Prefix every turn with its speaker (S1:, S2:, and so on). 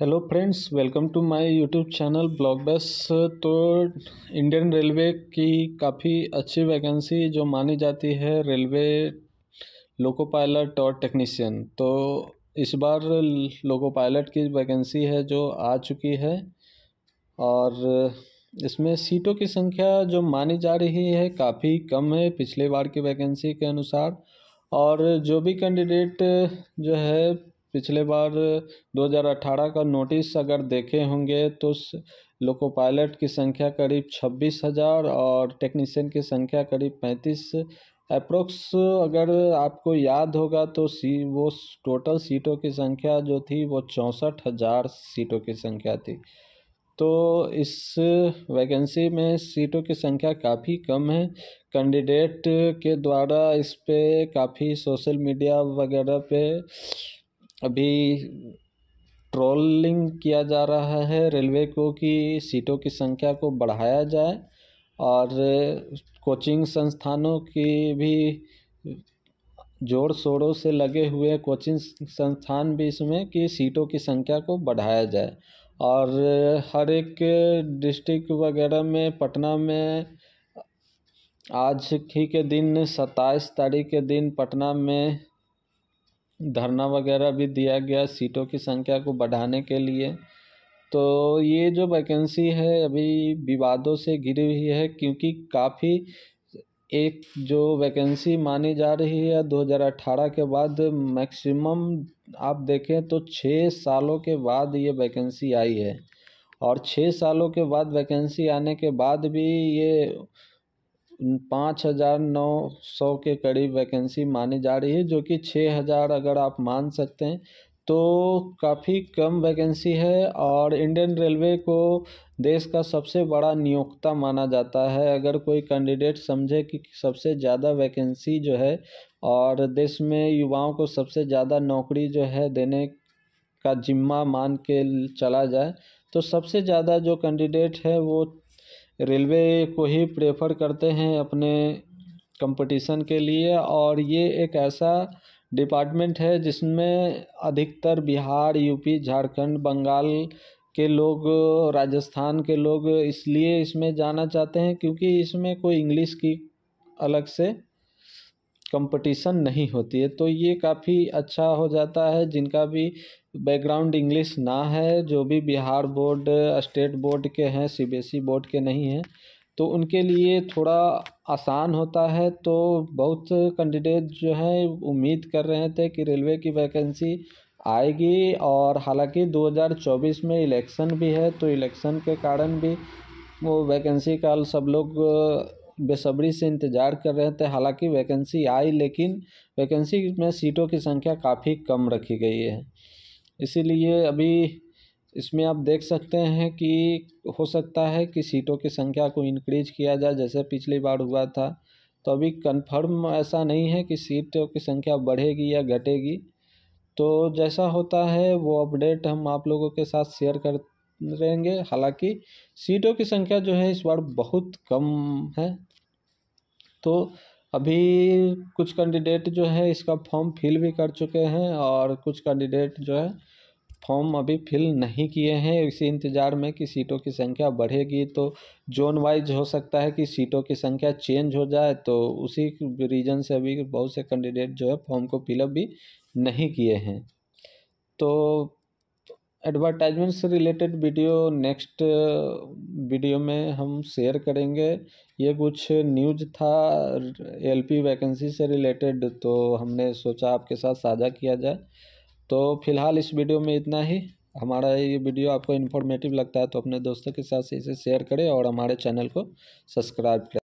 S1: hello friends welcome to my YouTube channel blog बस तो Indian railway की काफ़ी अच्छी वैकेंसी जो मानी जाती है रेलवे लोको पायलट और टेक्नीशियन तो इस बार लोको पायलट की वैकेंसी है जो आ चुकी है और इसमें सीटों की संख्या जो मानी जा रही है काफ़ी कम है पिछले बार की वैकेंसी के अनुसार और जो भी कैंडिडेट जो है पिछले बार 2018 का नोटिस अगर देखे होंगे तो लोको पायलट की संख्या करीब छब्बीस हज़ार और टेक्नीशियन की संख्या करीब पैंतीस अप्रोक्स अगर आपको याद होगा तो सी वो टोटल सीटों की संख्या जो थी वो चौंसठ हज़ार सीटों की संख्या थी तो इस वैकेंसी में सीटों की संख्या काफ़ी कम है कैंडिडेट के द्वारा इस पर काफ़ी सोशल मीडिया वगैरह पे अभी ट्रोलिंग किया जा रहा है रेलवे को कि सीटों की संख्या को बढ़ाया जाए और कोचिंग संस्थानों की भी जोर शोरों से लगे हुए कोचिंग संस्थान भी इसमें कि सीटों की संख्या को बढ़ाया जाए और हर एक डिस्ट्रिक्ट वगैरह में पटना में आज ही के दिन सत्ताईस तारीख के दिन पटना में धरना वगैरह भी दिया गया सीटों की संख्या को बढ़ाने के लिए तो ये जो वैकेंसी है अभी विवादों से घिरी हुई है क्योंकि काफ़ी एक जो वैकेंसी मानी जा रही है 2018 के बाद मैक्सिमम आप देखें तो छः सालों के बाद ये वैकेंसी आई है और छः सालों के बाद वैकेंसी आने के बाद भी ये पाँच हज़ार नौ सौ के करीब वैकेंसी मानी जा रही है जो कि छः हज़ार अगर आप मान सकते हैं तो काफ़ी कम वैकेंसी है और इंडियन रेलवे को देश का सबसे बड़ा नियोक्ता माना जाता है अगर कोई कैंडिडेट समझे कि सबसे ज़्यादा वैकेंसी जो है और देश में युवाओं को सबसे ज़्यादा नौकरी जो है देने का जिम्मा मान के चला जाए तो सबसे ज़्यादा जो कैंडिडेट है वो रेलवे को ही प्रेफर करते हैं अपने कंपटीशन के लिए और ये एक ऐसा डिपार्टमेंट है जिसमें अधिकतर बिहार यूपी झारखंड बंगाल के लोग राजस्थान के लोग इसलिए इसमें जाना चाहते हैं क्योंकि इसमें कोई इंग्लिश की अलग से कंपटीशन नहीं होती है तो ये काफ़ी अच्छा हो जाता है जिनका भी बैकग्राउंड इंग्लिश ना है जो भी बिहार बोर्ड स्टेट बोर्ड के हैं सीबीएसई e बोर्ड के नहीं हैं तो उनके लिए थोड़ा आसान होता है तो बहुत कैंडिडेट जो हैं उम्मीद कर रहे थे कि रेलवे की वैकेंसी आएगी और हालांकि 2024 में इलेक्शन भी है तो इलेक्शन के कारण भी वो वैकेंसी का सब लोग बेसब्री से इंतज़ार कर रहे थे हालांकि वैकेंसी आई लेकिन वैकेंसी में सीटों की संख्या काफ़ी कम रखी गई है इसीलिए अभी इसमें आप देख सकते हैं कि हो सकता है कि सीटों की संख्या को इंक्रीज किया जाए जैसे पिछली बार हुआ था तो अभी कंफर्म ऐसा नहीं है कि सीटों की संख्या बढ़ेगी या घटेगी तो जैसा होता है वो अपडेट हम आप लोगों के साथ शेयर कर रहेंगे हालांकि सीटों की संख्या जो है इस बार बहुत कम है तो अभी कुछ कैंडिडेट जो है इसका फॉर्म फिल भी कर चुके हैं और कुछ कैंडिडेट जो है फॉर्म अभी फिल नहीं किए हैं इसी इंतज़ार में कि सीटों की संख्या बढ़ेगी तो जोन वाइज हो सकता है कि सीटों की संख्या चेंज हो जाए तो उसी रीज़न से अभी बहुत से कैंडिडेट जो है फॉर्म को फिलअप भी नहीं किए हैं तो एडवर्टाइजमेंट से रिलेटेड वीडियो नेक्स्ट वीडियो में हम शेयर करेंगे ये कुछ न्यूज था एलपी वैकेंसी से रिलेटेड तो हमने सोचा आपके साथ साझा किया जाए तो फिलहाल इस वीडियो में इतना ही हमारा ये वीडियो आपको इन्फॉर्मेटिव लगता है तो अपने दोस्तों के साथ इसे शेयर करें और हमारे चैनल को सब्सक्राइब करें